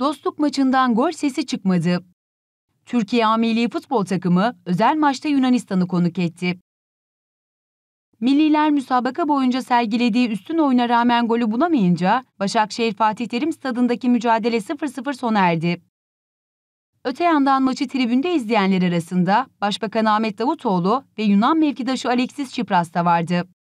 dostluk maçından gol sesi çıkmadı. Türkiye A Milli Futbol Takımı özel maçta Yunanistan'ı konuk etti. Milliler müsabaka boyunca sergilediği üstün oyuna rağmen golü bulamayınca Başakşehir Fatih Terim stadındaki mücadele 0-0 sona erdi. Öte yandan maçı tribünde izleyenler arasında Başbakan Ahmet Davutoğlu ve Yunan mevkidaşı Alexis Tsipras da vardı.